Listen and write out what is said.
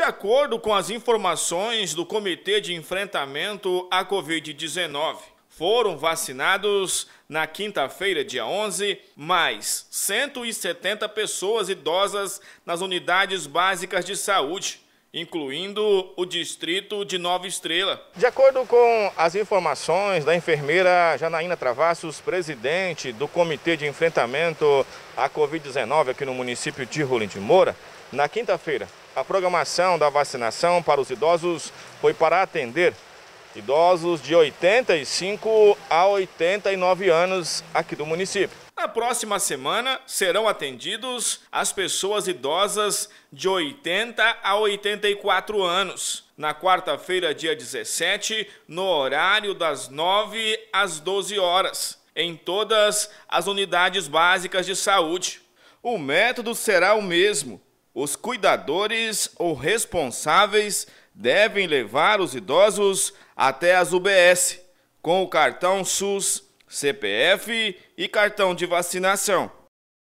De acordo com as informações do Comitê de Enfrentamento à Covid-19, foram vacinados na quinta-feira, dia 11, mais 170 pessoas idosas nas unidades básicas de saúde, incluindo o distrito de Nova Estrela. De acordo com as informações da enfermeira Janaína Travassos, presidente do Comitê de Enfrentamento à Covid-19 aqui no município de Rolim de Moura, na quinta-feira a programação da vacinação para os idosos foi para atender idosos de 85 a 89 anos aqui do município. Na próxima semana serão atendidos as pessoas idosas de 80 a 84 anos. Na quarta-feira, dia 17, no horário das 9 às 12 horas, em todas as unidades básicas de saúde. O método será o mesmo, os cuidadores ou responsáveis devem levar os idosos até as UBS com o cartão SUS, CPF e cartão de vacinação.